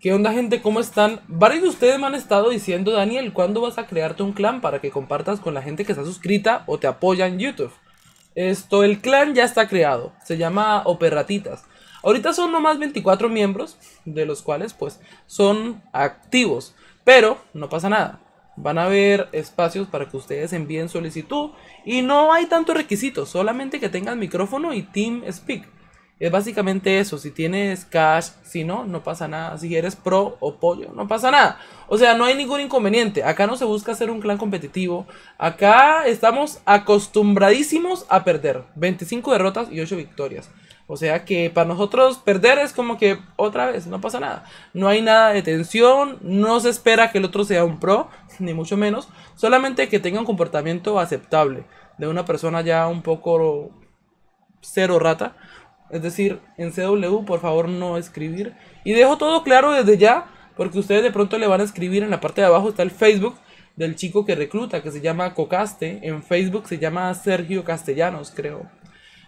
¿Qué onda gente? ¿Cómo están? Varios de ustedes me han estado diciendo, Daniel, ¿cuándo vas a crearte un clan para que compartas con la gente que está suscrita o te apoya en YouTube? Esto, el clan ya está creado, se llama Operatitas. Ahorita son nomás 24 miembros, de los cuales pues son activos, pero no pasa nada. Van a haber espacios para que ustedes envíen solicitud y no hay tantos requisitos, solamente que tengan micrófono y Team Speak. Es básicamente eso, si tienes cash, si no, no pasa nada. Si eres pro o pollo, no pasa nada. O sea, no hay ningún inconveniente. Acá no se busca hacer un clan competitivo. Acá estamos acostumbradísimos a perder. 25 derrotas y 8 victorias. O sea que para nosotros perder es como que otra vez, no pasa nada. No hay nada de tensión, no se espera que el otro sea un pro, ni mucho menos. Solamente que tenga un comportamiento aceptable de una persona ya un poco cero rata es decir, en CW, por favor, no escribir. Y dejo todo claro desde ya, porque ustedes de pronto le van a escribir en la parte de abajo, está el Facebook del chico que recluta, que se llama Cocaste. En Facebook se llama Sergio Castellanos, creo.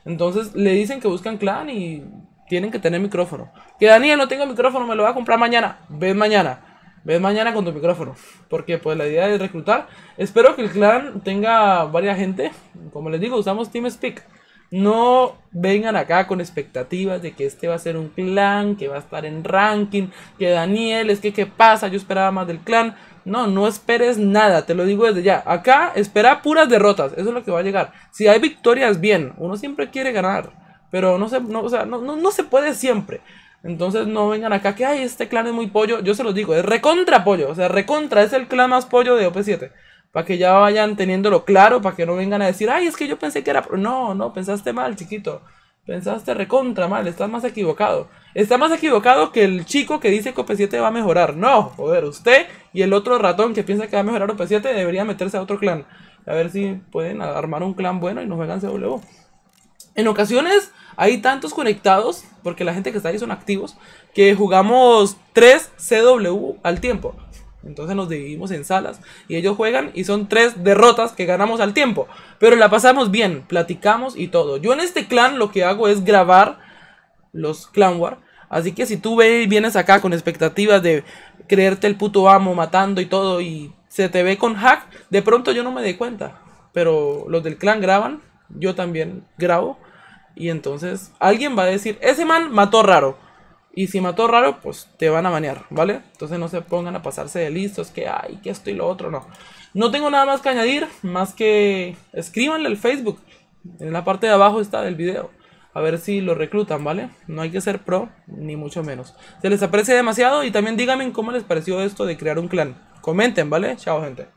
Entonces le dicen que buscan clan y tienen que tener micrófono. Que Daniel no tenga micrófono, me lo va a comprar mañana. Ven mañana. Ven mañana con tu micrófono. Porque pues la idea es reclutar. Espero que el clan tenga varias gente. Como les digo, usamos TeamSpeak. No vengan acá con expectativas de que este va a ser un clan, que va a estar en ranking, que Daniel, es que qué pasa, yo esperaba más del clan. No, no esperes nada, te lo digo desde ya. Acá espera puras derrotas, eso es lo que va a llegar. Si hay victorias, bien, uno siempre quiere ganar, pero no se, no, sea, se puede siempre. Entonces no vengan acá que, ay, este clan es muy pollo. Yo se los digo, es recontra pollo. O sea, recontra es el clan más pollo de OP7 para que ya vayan teniéndolo claro, para que no vengan a decir, ay, es que yo pensé que era... No, no, pensaste mal, chiquito. Pensaste recontra mal, estás más equivocado. Está más equivocado que el chico que dice que OP7 va a mejorar. No, joder, usted y el otro ratón que piensa que va a mejorar OP7 debería meterse a otro clan. A ver si pueden armar un clan bueno y nos juegan CW. En ocasiones hay tantos conectados, porque la gente que está ahí son activos, que jugamos 3 CW al tiempo. Entonces nos dividimos en salas y ellos juegan y son tres derrotas que ganamos al tiempo. Pero la pasamos bien, platicamos y todo. Yo en este clan lo que hago es grabar los clan war. Así que si tú vienes acá con expectativas de creerte el puto amo matando y todo y se te ve con hack, de pronto yo no me di cuenta. Pero los del clan graban, yo también grabo. Y entonces alguien va a decir, ese man mató raro. Y si mató raro, pues te van a banear, ¿vale? Entonces no se pongan a pasarse de listos, que hay, que esto y lo otro, no. No tengo nada más que añadir, más que escríbanle al Facebook. En la parte de abajo está del video. A ver si lo reclutan, ¿vale? No hay que ser pro, ni mucho menos. Se les aprecia demasiado y también díganme cómo les pareció esto de crear un clan. Comenten, ¿vale? Chao, gente.